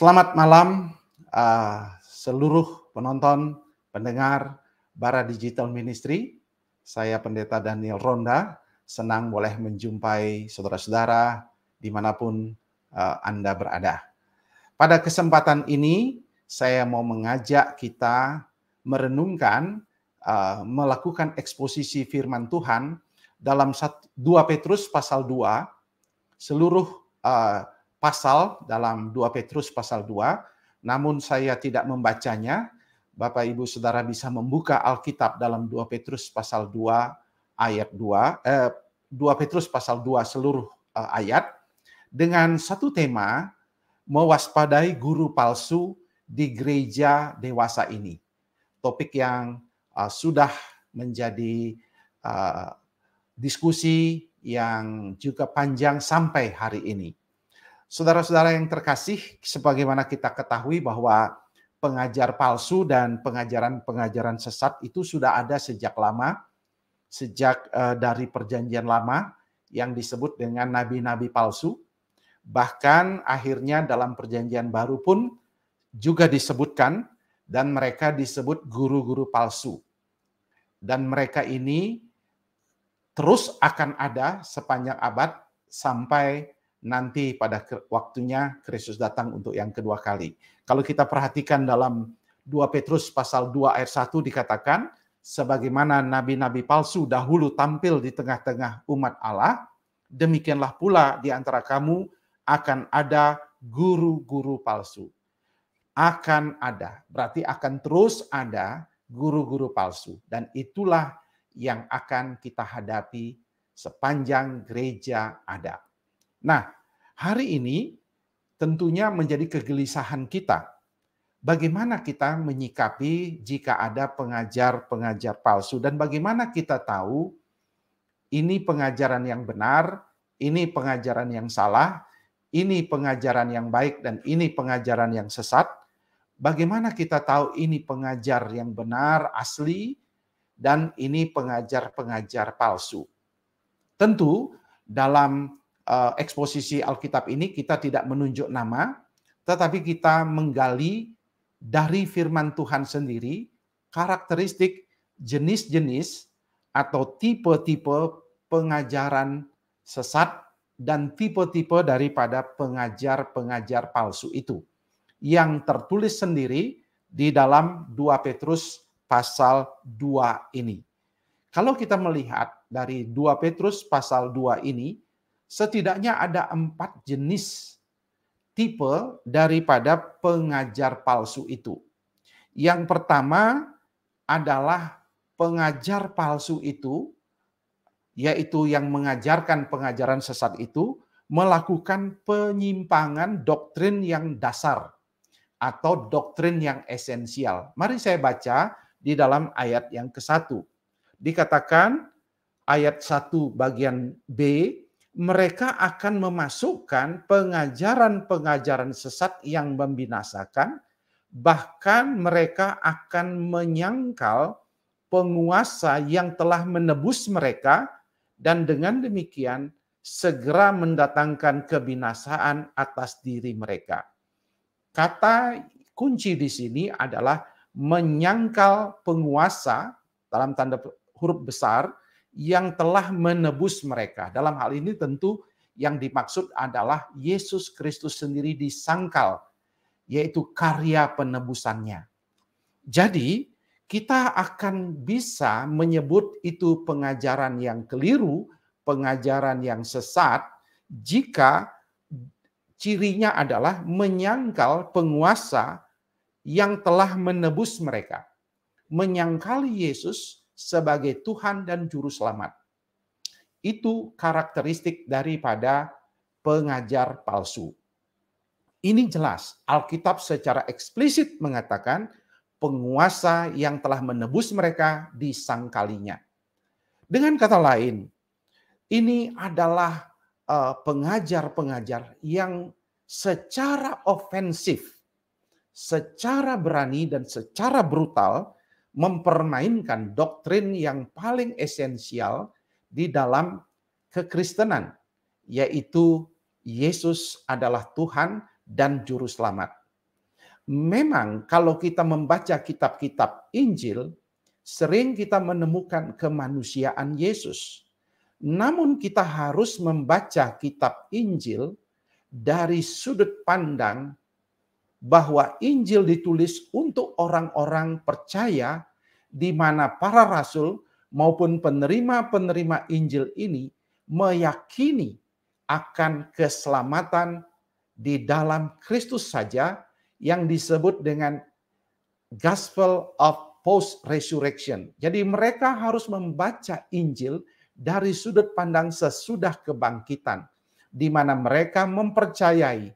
Selamat malam uh, seluruh penonton, pendengar Bara Digital Ministry. Saya Pendeta Daniel Ronda, senang boleh menjumpai saudara-saudara dimanapun uh, Anda berada. Pada kesempatan ini, saya mau mengajak kita merenungkan, uh, melakukan eksposisi firman Tuhan dalam 2 Petrus pasal 2, seluruh uh, pasal dalam 2 Petrus pasal 2, namun saya tidak membacanya. Bapak Ibu Saudara bisa membuka Alkitab dalam 2 Petrus pasal 2 ayat 2 eh, 2 Petrus pasal 2 seluruh eh, ayat dengan satu tema mewaspadai guru palsu di gereja dewasa ini. Topik yang uh, sudah menjadi uh, diskusi yang juga panjang sampai hari ini. Saudara-saudara yang terkasih, sebagaimana kita ketahui bahwa pengajar palsu dan pengajaran-pengajaran sesat itu sudah ada sejak lama, sejak eh, dari Perjanjian Lama yang disebut dengan nabi-nabi palsu. Bahkan akhirnya dalam Perjanjian Baru pun juga disebutkan, dan mereka disebut guru-guru palsu. Dan mereka ini terus akan ada sepanjang abad sampai nanti pada waktunya Kristus datang untuk yang kedua kali. Kalau kita perhatikan dalam 2 Petrus pasal 2 ayat 1 dikatakan, sebagaimana nabi-nabi palsu dahulu tampil di tengah-tengah umat Allah, demikianlah pula di antara kamu akan ada guru-guru palsu. Akan ada, berarti akan terus ada guru-guru palsu. Dan itulah yang akan kita hadapi sepanjang gereja ada Nah, hari ini tentunya menjadi kegelisahan kita. Bagaimana kita menyikapi jika ada pengajar-pengajar palsu dan bagaimana kita tahu ini pengajaran yang benar, ini pengajaran yang salah, ini pengajaran yang baik dan ini pengajaran yang sesat. Bagaimana kita tahu ini pengajar yang benar asli dan ini pengajar-pengajar palsu? Tentu dalam Eh, eksposisi Alkitab ini kita tidak menunjuk nama, tetapi kita menggali dari firman Tuhan sendiri karakteristik jenis-jenis atau tipe-tipe pengajaran sesat dan tipe-tipe daripada pengajar-pengajar palsu itu yang tertulis sendiri di dalam 2 Petrus pasal 2 ini. Kalau kita melihat dari 2 Petrus pasal 2 ini, setidaknya ada empat jenis tipe daripada pengajar palsu itu. Yang pertama adalah pengajar palsu itu, yaitu yang mengajarkan pengajaran sesat itu, melakukan penyimpangan doktrin yang dasar atau doktrin yang esensial. Mari saya baca di dalam ayat yang ke-1. Dikatakan ayat 1 bagian B, mereka akan memasukkan pengajaran-pengajaran sesat yang membinasakan, bahkan mereka akan menyangkal penguasa yang telah menebus mereka, dan dengan demikian segera mendatangkan kebinasaan atas diri mereka. Kata kunci di sini adalah menyangkal penguasa dalam tanda huruf besar yang telah menebus mereka. Dalam hal ini tentu yang dimaksud adalah Yesus Kristus sendiri disangkal, yaitu karya penebusannya. Jadi kita akan bisa menyebut itu pengajaran yang keliru, pengajaran yang sesat, jika cirinya adalah menyangkal penguasa yang telah menebus mereka. Menyangkali Yesus sebagai Tuhan dan Juru Selamat. Itu karakteristik daripada pengajar palsu. Ini jelas, Alkitab secara eksplisit mengatakan penguasa yang telah menebus mereka disangkalinya. Dengan kata lain, ini adalah eh, pengajar-pengajar yang secara ofensif, secara berani dan secara brutal mempermainkan doktrin yang paling esensial di dalam kekristenan, yaitu Yesus adalah Tuhan dan Juru Selamat. Memang, kalau kita membaca kitab-kitab Injil, sering kita menemukan kemanusiaan Yesus. Namun, kita harus membaca kitab Injil dari sudut pandang bahwa Injil ditulis untuk orang-orang percaya di mana para rasul maupun penerima-penerima Injil ini meyakini akan keselamatan di dalam Kristus saja yang disebut dengan Gospel of Post Resurrection. Jadi mereka harus membaca Injil dari sudut pandang sesudah kebangkitan di mana mereka mempercayai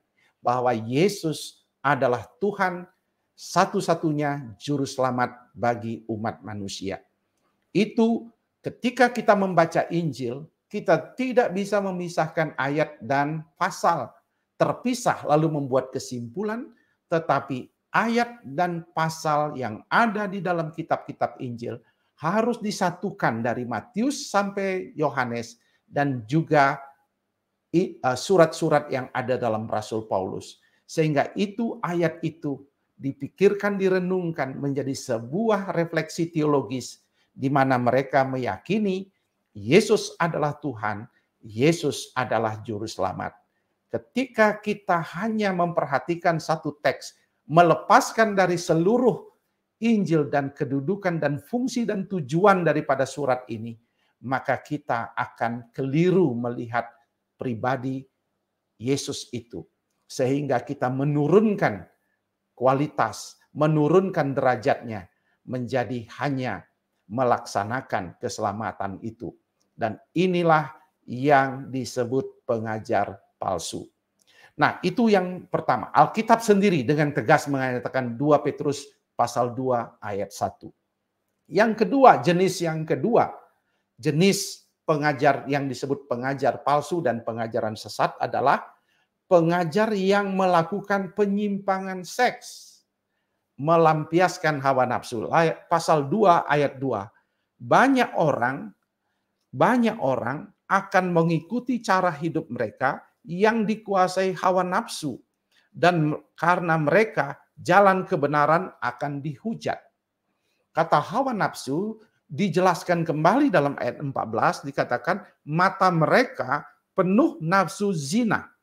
bahwa Yesus adalah Tuhan satu-satunya juru selamat bagi umat manusia. Itu ketika kita membaca Injil, kita tidak bisa memisahkan ayat dan pasal terpisah lalu membuat kesimpulan, tetapi ayat dan pasal yang ada di dalam kitab-kitab Injil harus disatukan dari Matius sampai Yohanes dan juga eh, surat-surat yang ada dalam Rasul Paulus sehingga itu ayat itu dipikirkan, direnungkan menjadi sebuah refleksi teologis di mana mereka meyakini Yesus adalah Tuhan, Yesus adalah juru selamat. Ketika kita hanya memperhatikan satu teks, melepaskan dari seluruh Injil dan kedudukan dan fungsi dan tujuan daripada surat ini, maka kita akan keliru melihat pribadi Yesus itu sehingga kita menurunkan kualitas, menurunkan derajatnya menjadi hanya melaksanakan keselamatan itu. Dan inilah yang disebut pengajar palsu. Nah, itu yang pertama. Alkitab sendiri dengan tegas mengatakan 2 Petrus pasal 2 ayat 1. Yang kedua, jenis yang kedua, jenis pengajar yang disebut pengajar palsu dan pengajaran sesat adalah pengajar yang melakukan penyimpangan seks, melampiaskan hawa nafsu. Pasal 2 ayat 2. Banyak orang banyak orang akan mengikuti cara hidup mereka yang dikuasai hawa nafsu dan karena mereka jalan kebenaran akan dihujat. Kata hawa nafsu dijelaskan kembali dalam ayat 14 dikatakan mata mereka penuh nafsu zina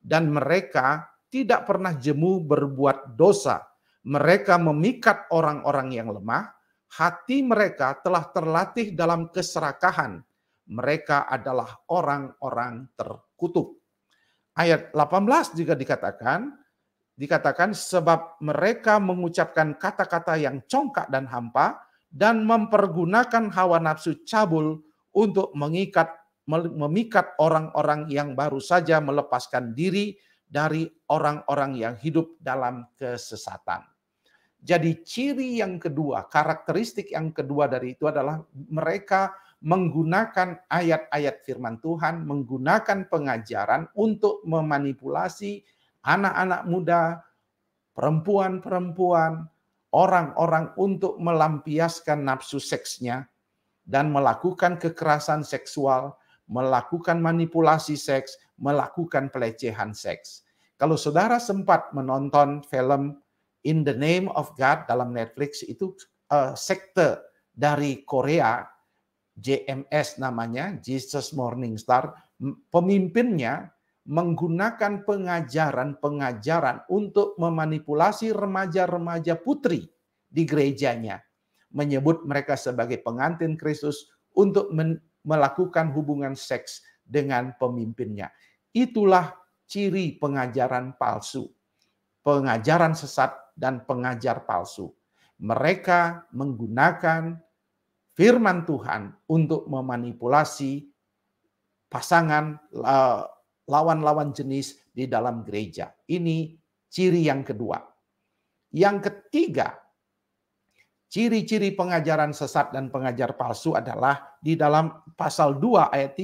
dan mereka tidak pernah jemu berbuat dosa. Mereka memikat orang-orang yang lemah, hati mereka telah terlatih dalam keserakahan. Mereka adalah orang-orang terkutuk. Ayat 18 juga dikatakan, dikatakan sebab mereka mengucapkan kata-kata yang congkak dan hampa dan mempergunakan hawa nafsu cabul untuk mengikat memikat orang-orang yang baru saja melepaskan diri dari orang-orang yang hidup dalam kesesatan. Jadi ciri yang kedua, karakteristik yang kedua dari itu adalah mereka menggunakan ayat-ayat firman Tuhan, menggunakan pengajaran untuk memanipulasi anak-anak muda, perempuan-perempuan, orang-orang untuk melampiaskan nafsu seksnya dan melakukan kekerasan seksual melakukan manipulasi seks, melakukan pelecehan seks. Kalau saudara sempat menonton film In the Name of God dalam Netflix itu uh, sekte dari Korea, JMS namanya, Jesus Morning Star, pemimpinnya menggunakan pengajaran-pengajaran untuk memanipulasi remaja-remaja putri di gerejanya, menyebut mereka sebagai pengantin Kristus untuk melakukan hubungan seks dengan pemimpinnya. Itulah ciri pengajaran palsu, pengajaran sesat, dan pengajar palsu. Mereka menggunakan firman Tuhan untuk memanipulasi pasangan lawan-lawan jenis di dalam gereja. Ini ciri yang kedua. Yang ketiga, Ciri-ciri pengajaran sesat dan pengajar palsu adalah di dalam pasal 2 ayat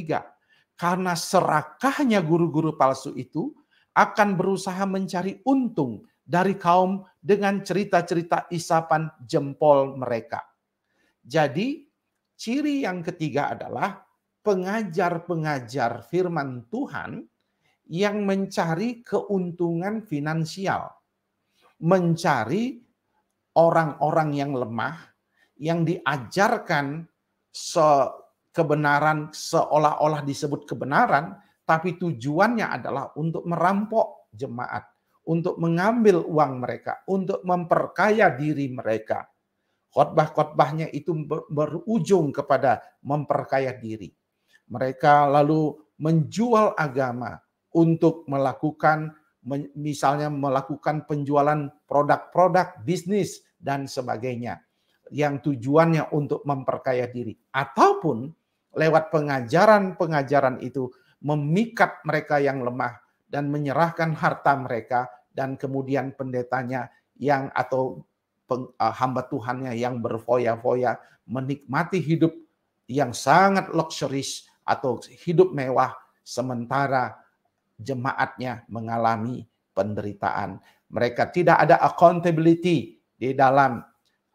3. Karena serakahnya guru-guru palsu itu akan berusaha mencari untung dari kaum dengan cerita-cerita isapan jempol mereka. Jadi ciri yang ketiga adalah pengajar-pengajar firman Tuhan yang mencari keuntungan finansial, mencari orang-orang yang lemah yang diajarkan se kebenaran seolah-olah disebut kebenaran tapi tujuannya adalah untuk merampok jemaat, untuk mengambil uang mereka, untuk memperkaya diri mereka. Khotbah-khotbahnya itu berujung kepada memperkaya diri. Mereka lalu menjual agama untuk melakukan misalnya melakukan penjualan produk-produk bisnis dan sebagainya yang tujuannya untuk memperkaya diri ataupun lewat pengajaran-pengajaran itu memikat mereka yang lemah dan menyerahkan harta mereka dan kemudian pendetanya yang atau peng, uh, hamba Tuhannya yang berfoya-foya menikmati hidup yang sangat luxuries atau hidup mewah sementara jemaatnya mengalami penderitaan. Mereka tidak ada accountability di dalam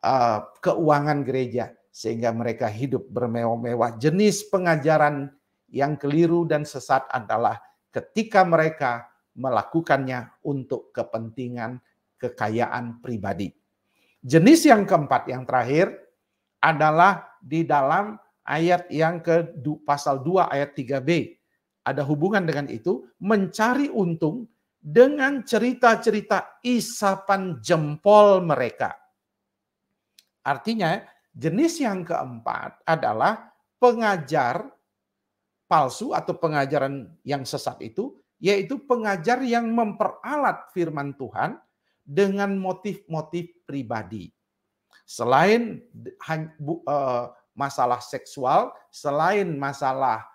uh, keuangan gereja sehingga mereka hidup bermewah-mewah. Jenis pengajaran yang keliru dan sesat adalah ketika mereka melakukannya untuk kepentingan kekayaan pribadi. Jenis yang keempat yang terakhir adalah di dalam ayat yang ke pasal 2 ayat 3b. Ada hubungan dengan itu mencari untung dengan cerita-cerita isapan jempol mereka. Artinya, jenis yang keempat adalah pengajar palsu atau pengajaran yang sesat itu, yaitu pengajar yang memperalat firman Tuhan dengan motif-motif pribadi. Selain eh, masalah seksual, selain masalah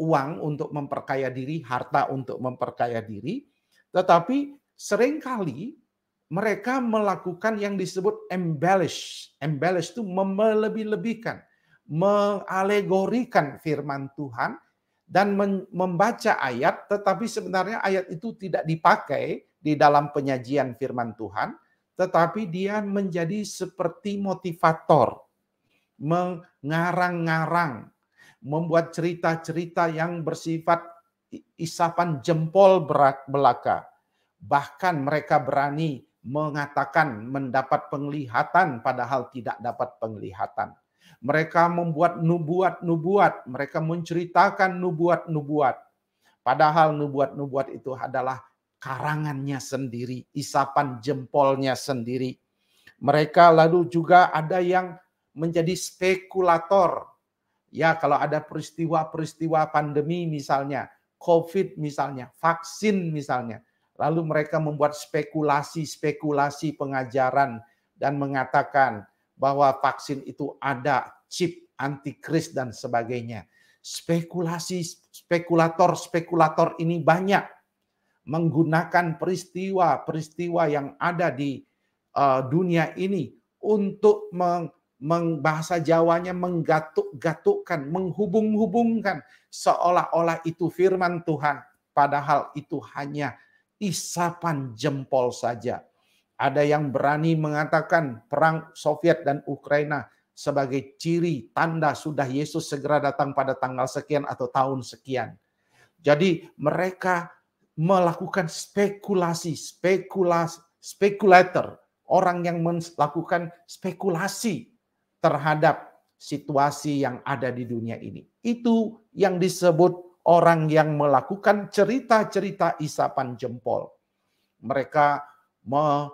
uang untuk memperkaya diri, harta untuk memperkaya diri, tetapi seringkali mereka melakukan yang disebut embellish. Embellish itu melebih-lebihkan, mengalegorikan firman Tuhan dan membaca ayat tetapi sebenarnya ayat itu tidak dipakai di dalam penyajian firman Tuhan, tetapi dia menjadi seperti motivator, mengarang-ngarang, membuat cerita-cerita yang bersifat isapan jempol belaka. Bahkan mereka berani mengatakan mendapat penglihatan padahal tidak dapat penglihatan. Mereka membuat nubuat-nubuat, mereka menceritakan nubuat-nubuat. Padahal nubuat-nubuat itu adalah karangannya sendiri, isapan jempolnya sendiri. Mereka lalu juga ada yang menjadi spekulator. Ya, kalau ada peristiwa-peristiwa pandemi misalnya, COVID misalnya, vaksin misalnya. Lalu mereka membuat spekulasi-spekulasi pengajaran dan mengatakan bahwa vaksin itu ada chip antikris dan sebagainya. Spekulasi spekulator-spekulator ini banyak menggunakan peristiwa-peristiwa yang ada di uh, dunia ini untuk meng bahasa Jawanya menggatuk-gatukkan, menghubung-hubungkan seolah-olah itu firman Tuhan, padahal itu hanya isapan jempol saja. Ada yang berani mengatakan perang Soviet dan Ukraina sebagai ciri tanda sudah Yesus segera datang pada tanggal sekian atau tahun sekian. Jadi mereka melakukan spekulasi, spekulasi, spekulator, orang yang melakukan spekulasi terhadap situasi yang ada di dunia ini. Itu yang disebut orang yang melakukan cerita-cerita isapan jempol. Mereka me,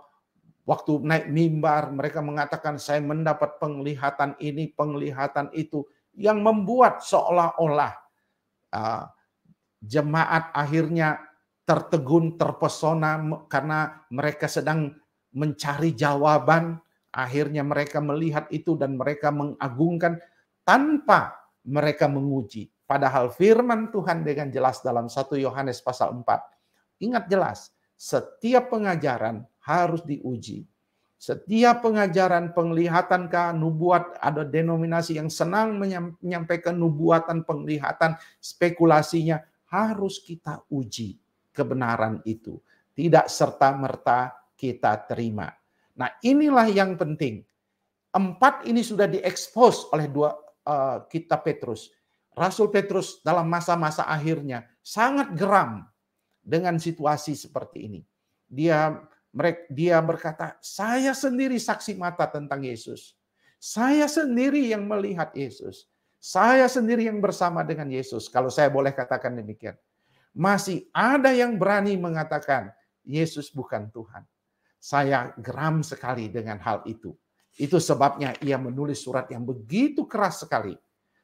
waktu naik mimbar mereka mengatakan saya mendapat penglihatan ini, penglihatan itu yang membuat seolah-olah uh, jemaat akhirnya tertegun, terpesona karena mereka sedang mencari jawaban Akhirnya mereka melihat itu dan mereka mengagungkan tanpa mereka menguji. Padahal firman Tuhan dengan jelas dalam 1 Yohanes pasal 4. Ingat jelas, setiap pengajaran harus diuji. Setiap pengajaran, penglihatan ke nubuat, ada denominasi yang senang menyampaikan nubuatan, penglihatan, spekulasinya, harus kita uji kebenaran itu. Tidak serta-merta kita terima. Nah, inilah yang penting. Empat ini sudah diekspos oleh dua uh, kitab Petrus. Rasul Petrus dalam masa-masa akhirnya sangat geram dengan situasi seperti ini. Dia mereka dia berkata, "Saya sendiri saksi mata tentang Yesus. Saya sendiri yang melihat Yesus. Saya sendiri yang bersama dengan Yesus." Kalau saya boleh katakan demikian. Masih ada yang berani mengatakan Yesus bukan Tuhan. Saya geram sekali dengan hal itu. Itu sebabnya ia menulis surat yang begitu keras sekali.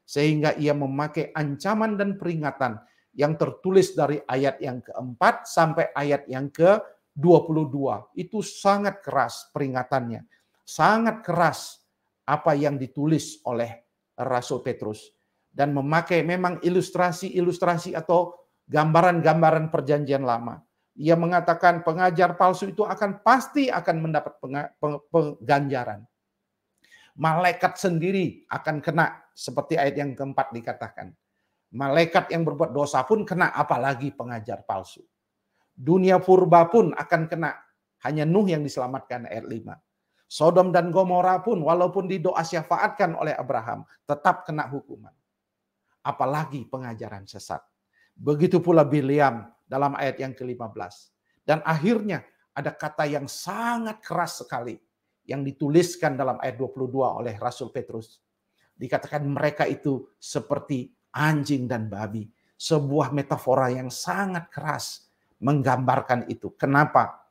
Sehingga ia memakai ancaman dan peringatan yang tertulis dari ayat yang keempat sampai ayat yang ke-22. Itu sangat keras peringatannya. Sangat keras apa yang ditulis oleh Rasul Petrus. Dan memakai memang ilustrasi-ilustrasi atau gambaran-gambaran perjanjian lama. Ia mengatakan pengajar palsu itu akan pasti akan mendapat pengganjaran. Malaikat sendiri akan kena seperti ayat yang keempat dikatakan. Malaikat yang berbuat dosa pun kena apalagi pengajar palsu. Dunia purba pun akan kena. Hanya Nuh yang diselamatkan ayat 5. Sodom dan Gomora pun walaupun didoa syafaatkan oleh Abraham tetap kena hukuman. Apalagi pengajaran sesat. Begitu pula Biliam dalam ayat yang ke-15. Dan akhirnya ada kata yang sangat keras sekali yang dituliskan dalam ayat 22 oleh Rasul Petrus. Dikatakan mereka itu seperti anjing dan babi. Sebuah metafora yang sangat keras menggambarkan itu. Kenapa?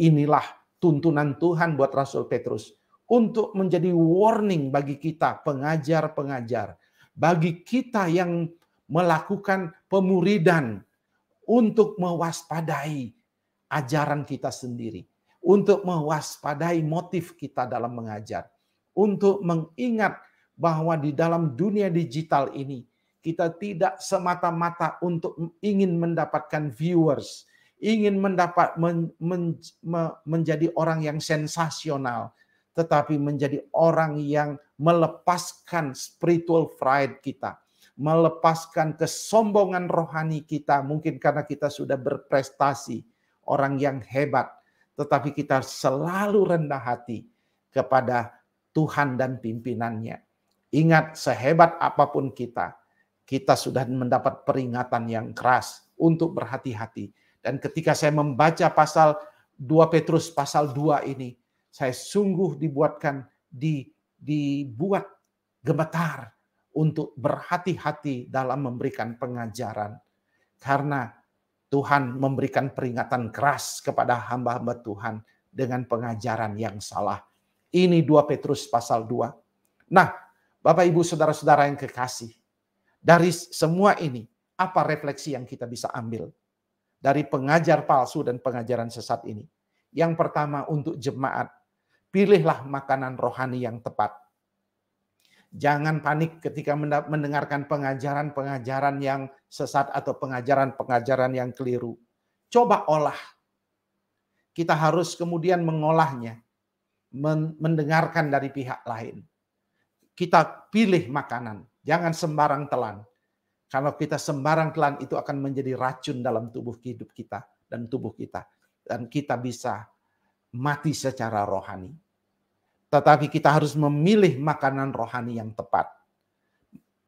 Inilah tuntunan Tuhan buat Rasul Petrus untuk menjadi warning bagi kita pengajar-pengajar, bagi kita yang melakukan pemuridan untuk mewaspadai ajaran kita sendiri, untuk mewaspadai motif kita dalam mengajar, untuk mengingat bahwa di dalam dunia digital ini kita tidak semata-mata untuk ingin mendapatkan viewers, ingin mendapat men, men, men, menjadi orang yang sensasional, tetapi menjadi orang yang melepaskan spiritual pride kita, melepaskan kesombongan rohani kita. Mungkin karena kita sudah berprestasi, orang yang hebat, tetapi kita selalu rendah hati kepada Tuhan dan pimpinannya. Ingat, sehebat apapun kita, kita sudah mendapat peringatan yang keras untuk berhati-hati. Dan ketika saya membaca pasal 2 Petrus pasal 2 ini, saya sungguh dibuatkan di dibuat gemetar untuk berhati-hati dalam memberikan pengajaran. Karena Tuhan memberikan peringatan keras kepada hamba-hamba Tuhan dengan pengajaran yang salah. Ini 2 Petrus pasal 2. Nah, Bapak Ibu Saudara-saudara yang kekasih, dari semua ini, apa refleksi yang kita bisa ambil? Dari pengajar palsu dan pengajaran sesat ini. Yang pertama untuk jemaat, pilihlah makanan rohani yang tepat jangan panik ketika mendengarkan pengajaran-pengajaran yang sesat atau pengajaran-pengajaran yang keliru. Coba olah. Kita harus kemudian mengolahnya, mendengarkan dari pihak lain. Kita pilih makanan, jangan sembarang telan. Kalau kita sembarang telan itu akan menjadi racun dalam tubuh hidup kita dan tubuh kita dan kita bisa mati secara rohani. Tetapi kita harus memilih makanan rohani yang tepat.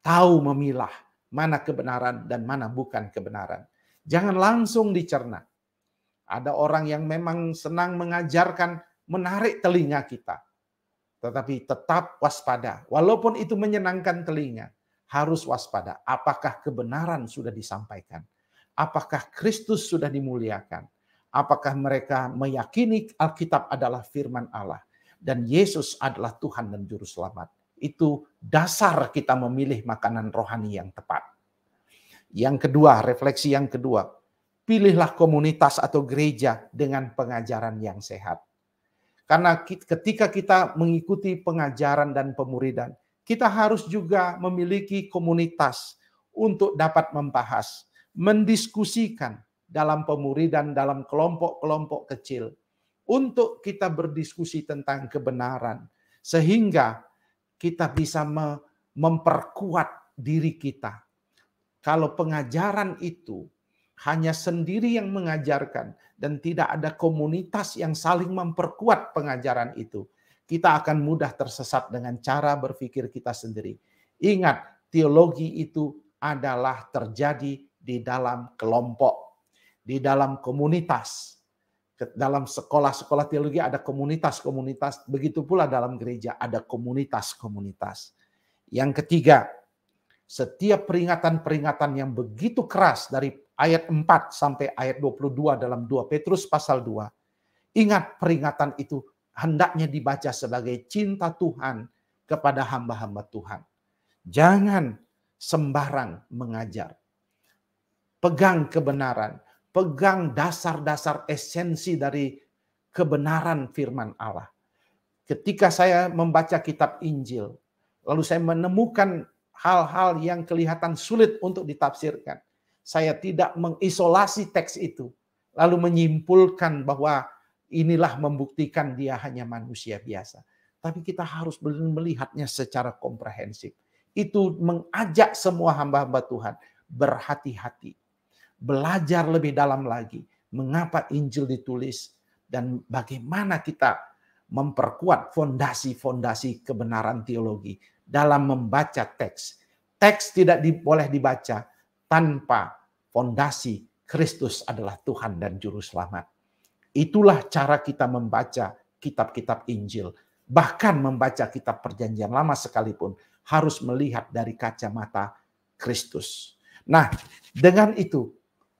Tahu memilah mana kebenaran dan mana bukan kebenaran. Jangan langsung dicerna. Ada orang yang memang senang mengajarkan menarik telinga kita. Tetapi tetap waspada. Walaupun itu menyenangkan telinga, harus waspada. Apakah kebenaran sudah disampaikan? Apakah Kristus sudah dimuliakan? Apakah mereka meyakini Alkitab adalah firman Allah? dan Yesus adalah Tuhan dan Juru Selamat. Itu dasar kita memilih makanan rohani yang tepat. Yang kedua, refleksi yang kedua, pilihlah komunitas atau gereja dengan pengajaran yang sehat. Karena ketika kita mengikuti pengajaran dan pemuridan, kita harus juga memiliki komunitas untuk dapat membahas, mendiskusikan dalam pemuridan, dalam kelompok-kelompok kecil untuk kita berdiskusi tentang kebenaran, sehingga kita bisa memperkuat diri kita. Kalau pengajaran itu hanya sendiri yang mengajarkan dan tidak ada komunitas yang saling memperkuat pengajaran itu, kita akan mudah tersesat dengan cara berpikir kita sendiri. Ingat, teologi itu adalah terjadi di dalam kelompok, di dalam komunitas dalam sekolah-sekolah teologi ada komunitas-komunitas, begitu pula dalam gereja ada komunitas-komunitas. Yang ketiga, setiap peringatan-peringatan yang begitu keras dari ayat 4 sampai ayat 22 dalam 2 Petrus pasal 2, ingat peringatan itu hendaknya dibaca sebagai cinta Tuhan kepada hamba-hamba Tuhan. Jangan sembarang mengajar. Pegang kebenaran, pegang dasar-dasar esensi dari kebenaran firman Allah. Ketika saya membaca kitab Injil, lalu saya menemukan hal-hal yang kelihatan sulit untuk ditafsirkan. Saya tidak mengisolasi teks itu, lalu menyimpulkan bahwa inilah membuktikan dia hanya manusia biasa. Tapi kita harus melihatnya secara komprehensif. Itu mengajak semua hamba-hamba Tuhan berhati-hati belajar lebih dalam lagi mengapa Injil ditulis dan bagaimana kita memperkuat fondasi-fondasi kebenaran teologi dalam membaca teks. Teks tidak di, boleh dibaca tanpa fondasi Kristus adalah Tuhan dan juru selamat. Itulah cara kita membaca kitab-kitab Injil. Bahkan membaca kitab perjanjian lama sekalipun harus melihat dari kacamata Kristus. Nah, dengan itu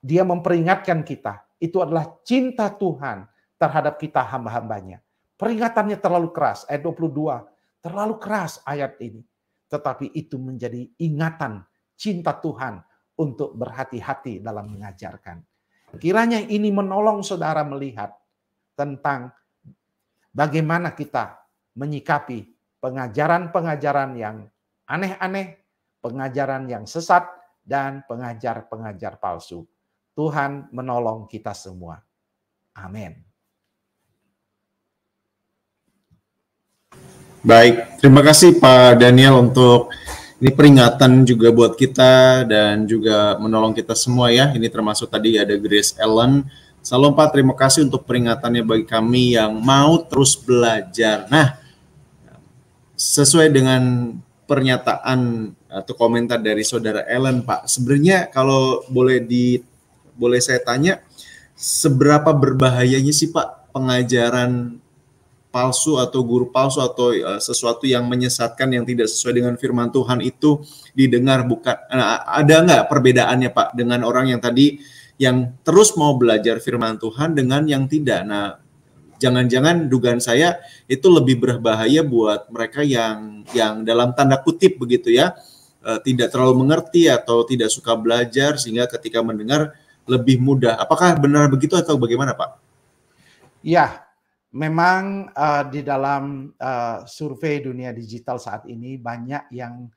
dia memperingatkan kita. Itu adalah cinta Tuhan terhadap kita hamba-hambanya. Peringatannya terlalu keras, ayat 22. Terlalu keras ayat ini. Tetapi itu menjadi ingatan cinta Tuhan untuk berhati-hati dalam mengajarkan. Kiranya ini menolong saudara melihat tentang bagaimana kita menyikapi pengajaran-pengajaran yang aneh-aneh, pengajaran yang sesat, dan pengajar-pengajar palsu. Tuhan menolong kita semua. Amin. Baik, terima kasih Pak Daniel untuk ini peringatan juga buat kita dan juga menolong kita semua ya. Ini termasuk tadi ada Grace Ellen. Salam Pak, terima kasih untuk peringatannya bagi kami yang mau terus belajar. Nah, sesuai dengan pernyataan atau komentar dari saudara Ellen Pak, sebenarnya kalau boleh di boleh saya tanya seberapa berbahayanya sih Pak pengajaran palsu atau guru palsu atau e, sesuatu yang menyesatkan yang tidak sesuai dengan firman Tuhan itu didengar bukan nah, ada nggak perbedaannya Pak dengan orang yang tadi yang terus mau belajar firman Tuhan dengan yang tidak nah jangan-jangan dugaan saya itu lebih berbahaya buat mereka yang yang dalam tanda kutip begitu ya e, tidak terlalu mengerti atau tidak suka belajar sehingga ketika mendengar lebih mudah. Apakah benar begitu atau bagaimana, Pak? Ya, memang uh, di dalam uh, survei dunia digital saat ini banyak yang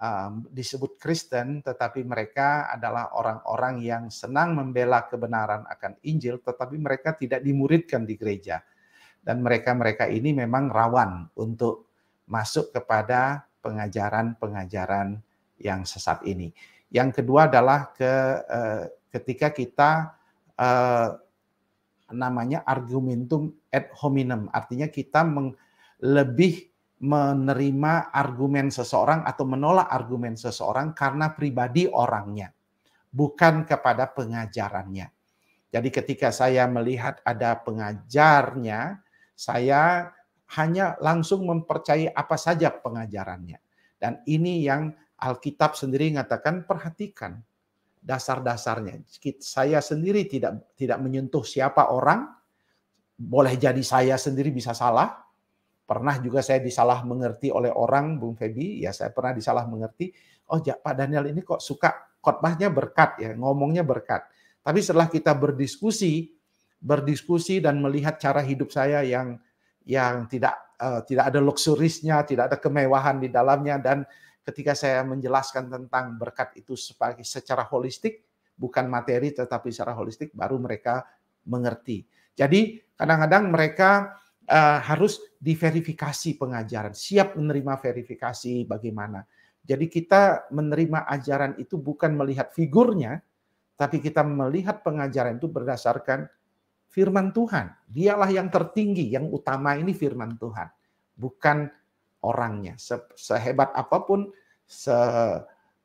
um, disebut Kristen, tetapi mereka adalah orang-orang yang senang membela kebenaran akan Injil, tetapi mereka tidak dimuridkan di gereja. Dan mereka-mereka ini memang rawan untuk masuk kepada pengajaran-pengajaran yang sesat ini. Yang kedua adalah ke uh, ketika kita uh, namanya argumentum ad hominem, artinya kita meng, lebih menerima argumen seseorang atau menolak argumen seseorang karena pribadi orangnya, bukan kepada pengajarannya. Jadi ketika saya melihat ada pengajarnya, saya hanya langsung mempercayai apa saja pengajarannya. Dan ini yang Alkitab sendiri mengatakan perhatikan dasar-dasarnya. Saya sendiri tidak tidak menyentuh siapa orang. Boleh jadi saya sendiri bisa salah. Pernah juga saya disalah mengerti oleh orang, Bung Febi. Ya saya pernah disalah mengerti. Oh ya, Pak Daniel ini kok suka khotbahnya berkat ya, ngomongnya berkat. Tapi setelah kita berdiskusi, berdiskusi dan melihat cara hidup saya yang yang tidak uh, tidak ada luxurisnya, tidak ada kemewahan di dalamnya dan ketika saya menjelaskan tentang berkat itu sebagai secara holistik, bukan materi tetapi secara holistik, baru mereka mengerti. Jadi kadang-kadang mereka uh, harus diverifikasi pengajaran, siap menerima verifikasi bagaimana. Jadi kita menerima ajaran itu bukan melihat figurnya, tapi kita melihat pengajaran itu berdasarkan firman Tuhan. Dialah yang tertinggi, yang utama ini firman Tuhan, bukan orangnya. Sehebat apapun se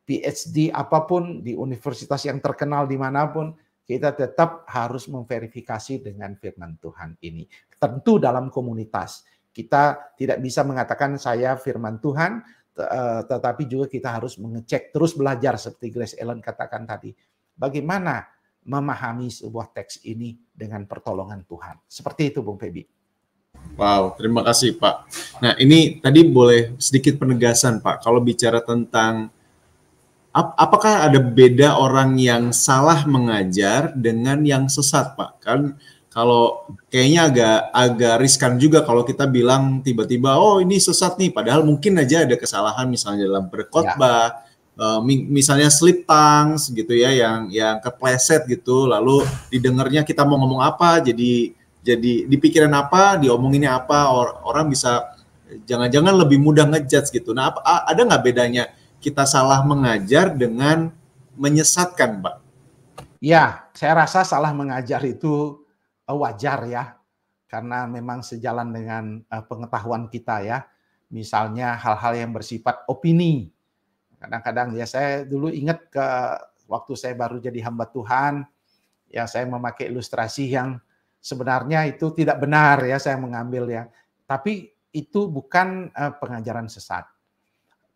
PhD apapun di universitas yang terkenal dimanapun, kita tetap harus memverifikasi dengan firman Tuhan ini. Tentu dalam komunitas. Kita tidak bisa mengatakan saya firman Tuhan, e, tetapi juga kita harus mengecek, terus belajar seperti Grace Ellen katakan tadi. Bagaimana memahami sebuah teks ini dengan pertolongan Tuhan. Seperti itu Bung Febi. Wow, terima kasih Pak. Nah ini tadi boleh sedikit penegasan Pak, kalau bicara tentang ap apakah ada beda orang yang salah mengajar dengan yang sesat Pak? Kan kalau kayaknya agak agak riskan juga kalau kita bilang tiba-tiba oh ini sesat nih, padahal mungkin aja ada kesalahan misalnya dalam berkhotbah, ya. Uh, misalnya slip tongues gitu ya yang yang kepleset gitu lalu didengarnya kita mau ngomong apa jadi jadi di pikiran apa, diomonginnya apa, or, orang bisa jangan-jangan lebih mudah ngejudge gitu. Nah, apa, ada nggak bedanya kita salah mengajar dengan menyesatkan, Pak? Ya, saya rasa salah mengajar itu e, wajar ya, karena memang sejalan dengan e, pengetahuan kita ya. Misalnya hal-hal yang bersifat opini. Kadang-kadang ya saya dulu ingat ke waktu saya baru jadi hamba Tuhan, ya saya memakai ilustrasi yang sebenarnya itu tidak benar ya saya mengambil ya. Tapi itu bukan uh, pengajaran sesat.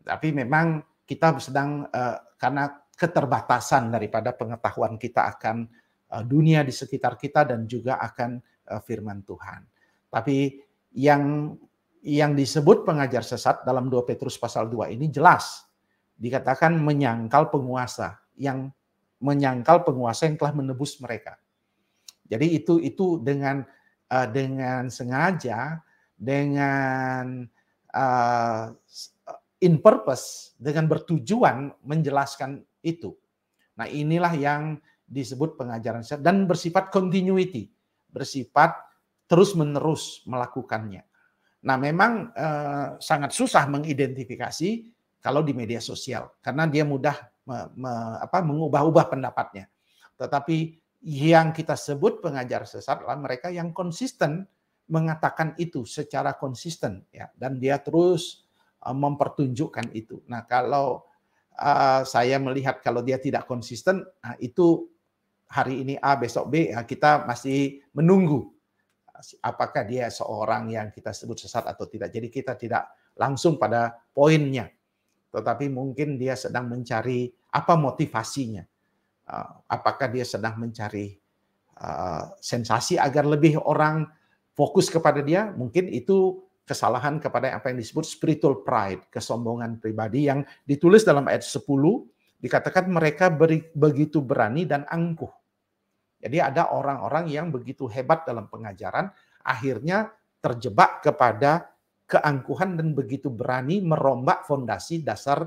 Tapi memang kita sedang uh, karena keterbatasan daripada pengetahuan kita akan uh, dunia di sekitar kita dan juga akan uh, firman Tuhan. Tapi yang yang disebut pengajar sesat dalam 2 Petrus pasal 2 ini jelas dikatakan menyangkal penguasa yang menyangkal penguasa yang telah menebus mereka. Jadi itu itu dengan uh, dengan sengaja, dengan uh, in purpose, dengan bertujuan menjelaskan itu. Nah inilah yang disebut pengajaran dan bersifat continuity, bersifat terus menerus melakukannya. Nah memang eh, sangat susah mengidentifikasi kalau di media sosial karena dia mudah me, me, mengubah-ubah pendapatnya. Tetapi yang kita sebut pengajar sesat adalah mereka yang konsisten mengatakan itu secara konsisten ya dan dia terus eh, mempertunjukkan itu. Nah, kalau uh, saya melihat kalau dia tidak konsisten nah, itu hari ini A besok B ya kita masih menunggu eh, apakah dia seorang yang kita sebut sesat atau tidak. Jadi kita tidak langsung pada poinnya. Tetapi mungkin dia sedang mencari apa motivasinya Eh, apakah dia sedang mencari uh, sensasi agar lebih orang fokus kepada dia? Mungkin itu kesalahan kepada apa yang disebut spiritual pride, kesombongan pribadi yang ditulis dalam ayat 10 dikatakan mereka beri, begitu berani dan angkuh. Jadi ada orang-orang yang begitu hebat dalam pengajaran akhirnya terjebak kepada keangkuhan dan begitu berani merombak fondasi dasar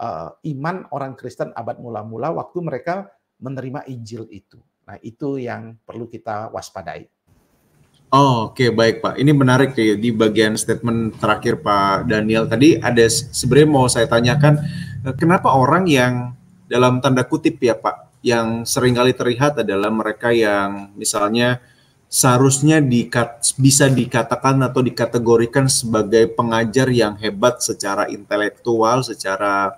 uh, iman orang Kristen abad mula-mula waktu mereka menerima Injil itu. Nah, itu yang perlu kita waspadai. Oh, Oke, okay, baik Pak. Ini menarik ya, di bagian statement terakhir Pak Daniel tadi ada sebenarnya mau saya tanyakan eh, kenapa orang yang dalam tanda kutip ya Pak yang seringkali terlihat adalah mereka yang misalnya seharusnya dikat, bisa dikatakan atau dikategorikan sebagai pengajar yang hebat secara intelektual, secara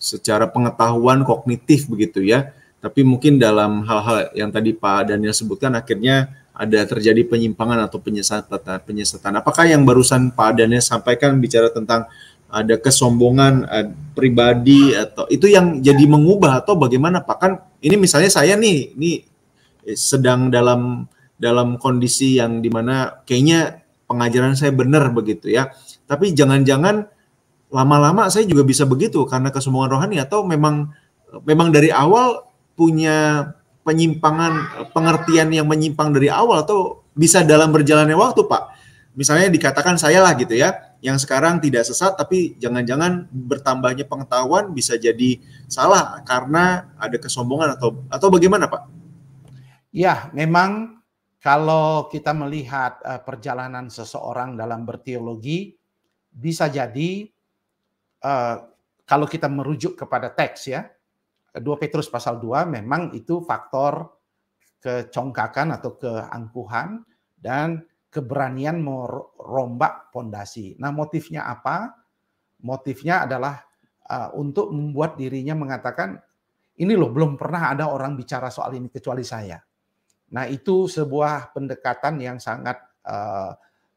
secara pengetahuan kognitif begitu ya. Tapi mungkin dalam hal-hal yang tadi Pak Daniel sebutkan akhirnya ada terjadi penyimpangan atau penyesatan. penyesatan. Apakah yang barusan Pak Daniel sampaikan bicara tentang ada kesombongan pribadi atau itu yang jadi mengubah atau bagaimana Pak? Kan ini misalnya saya nih, ini sedang dalam dalam kondisi yang dimana kayaknya pengajaran saya benar begitu ya. Tapi jangan-jangan lama-lama saya juga bisa begitu karena kesombongan rohani atau memang memang dari awal punya penyimpangan pengertian yang menyimpang dari awal atau bisa dalam berjalannya waktu Pak. Misalnya dikatakan saya lah gitu ya, yang sekarang tidak sesat tapi jangan-jangan bertambahnya pengetahuan bisa jadi salah karena ada kesombongan atau atau bagaimana Pak? Ya, memang kalau kita melihat eh, perjalanan seseorang dalam berteologi, bisa jadi eh, kalau kita merujuk kepada teks ya, 2 Petrus pasal 2 memang itu faktor kecongkakan atau keangkuhan dan keberanian merombak fondasi. Nah, motifnya apa? Motifnya adalah eh, untuk membuat dirinya mengatakan ini loh belum pernah ada orang bicara soal ini kecuali saya. Nah, itu sebuah pendekatan yang sangat uh,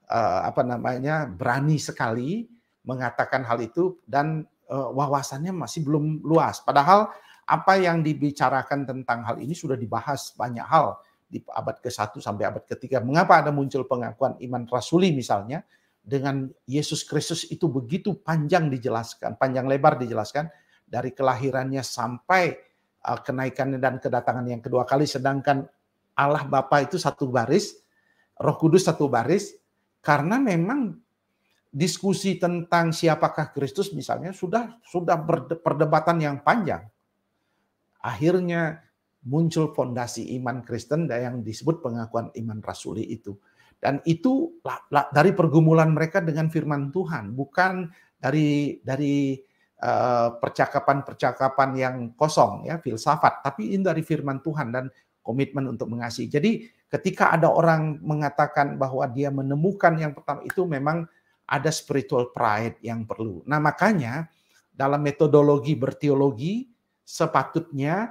uh, apa namanya berani sekali mengatakan hal itu dan uh, wawasannya masih belum luas. Padahal apa yang dibicarakan tentang hal ini sudah dibahas banyak hal di abad ke-1 sampai abad ke-3. Mengapa ada muncul pengakuan iman rasuli misalnya dengan Yesus Kristus itu begitu panjang dijelaskan, panjang lebar dijelaskan dari kelahirannya sampai uh, kenaikannya dan kedatangan yang kedua kali sedangkan Allah Bapa itu satu baris, Roh Kudus satu baris, karena memang diskusi tentang siapakah Kristus misalnya sudah sudah perdebatan yang panjang. Akhirnya muncul fondasi iman Kristen yang disebut pengakuan iman rasuli itu. Dan itu dari pergumulan mereka dengan firman Tuhan, bukan dari dari eh, percakapan-percakapan yang kosong ya filsafat, tapi ini dari firman Tuhan dan komitmen untuk mengasihi. Jadi ketika ada orang mengatakan bahwa dia menemukan yang pertama itu memang ada spiritual pride yang perlu. Nah makanya dalam metodologi berteologi sepatutnya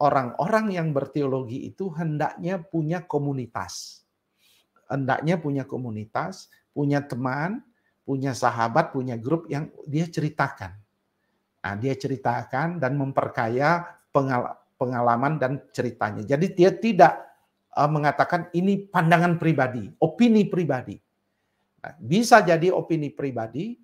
orang-orang yang berteologi itu hendaknya punya komunitas. Hendaknya punya komunitas, punya teman, punya sahabat, punya grup yang dia ceritakan. Nah, dia ceritakan dan memperkaya pengalaman pengalaman dan ceritanya. Jadi dia tidak uh, mengatakan ini pandangan pribadi, opini pribadi. Nah, bisa jadi opini pribadi,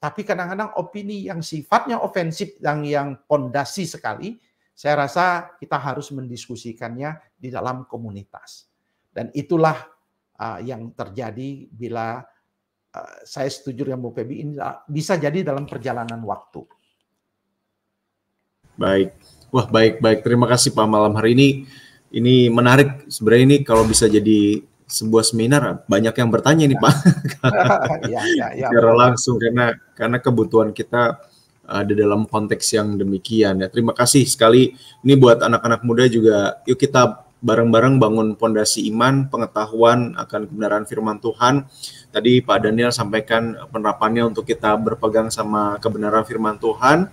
tapi kadang-kadang opini yang sifatnya ofensif yang yang pondasi sekali, saya rasa kita harus mendiskusikannya di dalam komunitas. Dan itulah uh, yang terjadi bila uh, saya setuju dengan Bu Pebi ini bisa jadi dalam perjalanan waktu. Baik, Wah baik baik terima kasih Pak malam hari ini ini menarik sebenarnya ini kalau bisa jadi sebuah seminar banyak yang bertanya nih Pak ya, ya, ya, secara langsung karena karena kebutuhan kita ada dalam konteks yang demikian ya terima kasih sekali ini buat anak-anak muda juga yuk kita bareng-bareng bangun fondasi iman pengetahuan akan kebenaran firman Tuhan tadi Pak Daniel sampaikan penerapannya untuk kita berpegang sama kebenaran firman Tuhan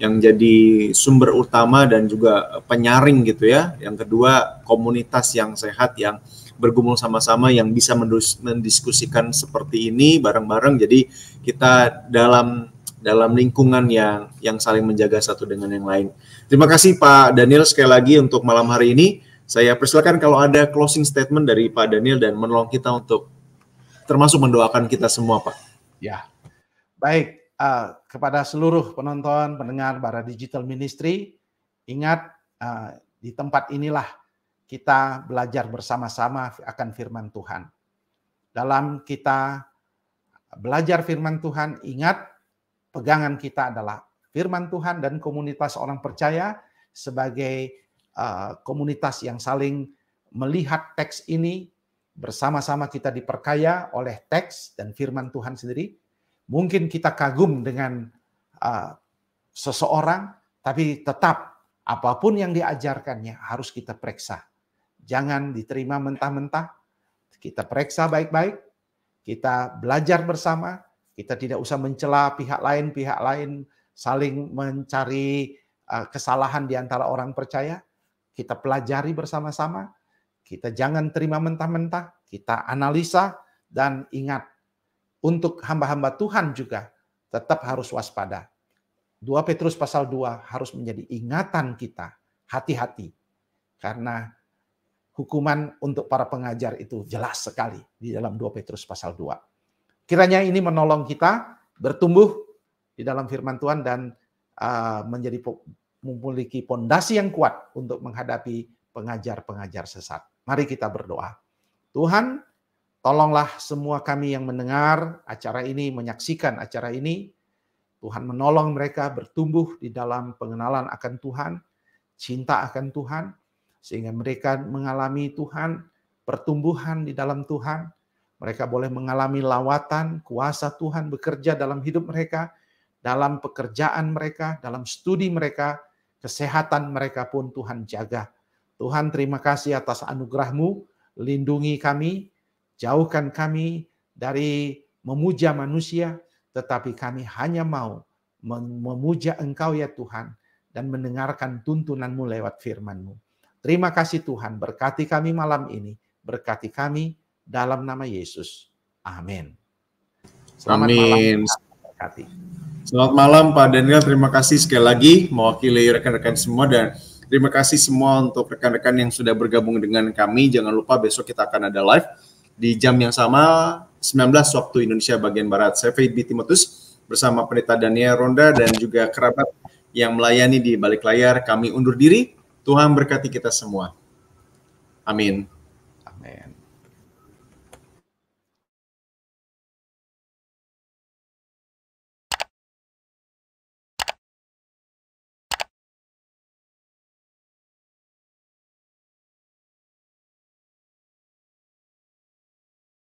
yang jadi sumber utama dan juga penyaring gitu ya. Yang kedua komunitas yang sehat yang bergumul sama-sama yang bisa mendiskusikan seperti ini bareng-bareng. Jadi kita dalam dalam lingkungan yang yang saling menjaga satu dengan yang lain. Terima kasih Pak Daniel sekali lagi untuk malam hari ini. Saya persilakan kalau ada closing statement dari Pak Daniel dan menolong kita untuk termasuk mendoakan kita semua Pak. Ya, baik uh, kepada seluruh penonton, pendengar Bara Digital Ministry, ingat uh, di tempat inilah kita belajar bersama-sama akan firman Tuhan. Dalam kita belajar firman Tuhan, ingat pegangan kita adalah firman Tuhan dan komunitas orang percaya sebagai uh, komunitas yang saling melihat teks ini bersama-sama kita diperkaya oleh teks dan firman Tuhan sendiri Mungkin kita kagum dengan uh, seseorang, tapi tetap apapun yang diajarkannya harus kita periksa. Jangan diterima mentah-mentah. Kita periksa baik-baik, kita belajar bersama, kita tidak usah mencela pihak lain, pihak lain saling mencari uh, kesalahan di antara orang percaya. Kita pelajari bersama-sama. Kita jangan terima mentah-mentah, kita analisa dan ingat untuk hamba-hamba Tuhan juga tetap harus waspada. 2 Petrus pasal 2 harus menjadi ingatan kita, hati-hati. Karena hukuman untuk para pengajar itu jelas sekali di dalam 2 Petrus pasal 2. Kiranya ini menolong kita bertumbuh di dalam firman Tuhan dan uh, menjadi memiliki pondasi yang kuat untuk menghadapi pengajar-pengajar sesat. Mari kita berdoa. Tuhan, Tolonglah semua kami yang mendengar acara ini, menyaksikan acara ini. Tuhan menolong mereka bertumbuh di dalam pengenalan akan Tuhan, cinta akan Tuhan, sehingga mereka mengalami Tuhan, pertumbuhan di dalam Tuhan. Mereka boleh mengalami lawatan, kuasa Tuhan bekerja dalam hidup mereka, dalam pekerjaan mereka, dalam studi mereka, kesehatan mereka pun Tuhan jaga. Tuhan terima kasih atas anugerahmu, lindungi kami, Jauhkan kami dari memuja manusia, tetapi kami hanya mau memuja Engkau ya Tuhan dan mendengarkan tuntunanmu lewat firmanmu. Terima kasih Tuhan, berkati kami malam ini, berkati kami dalam nama Yesus. Amin. Selamat Amin. malam. Selamat malam Pak Daniel, terima kasih sekali lagi mewakili rekan-rekan semua dan terima kasih semua untuk rekan-rekan yang sudah bergabung dengan kami. Jangan lupa besok kita akan ada live di jam yang sama 19 waktu Indonesia bagian Barat. Saya Faith B. Timotus bersama Pendeta Daniel Ronda dan juga kerabat yang melayani di balik layar. Kami undur diri. Tuhan berkati kita semua. Amin.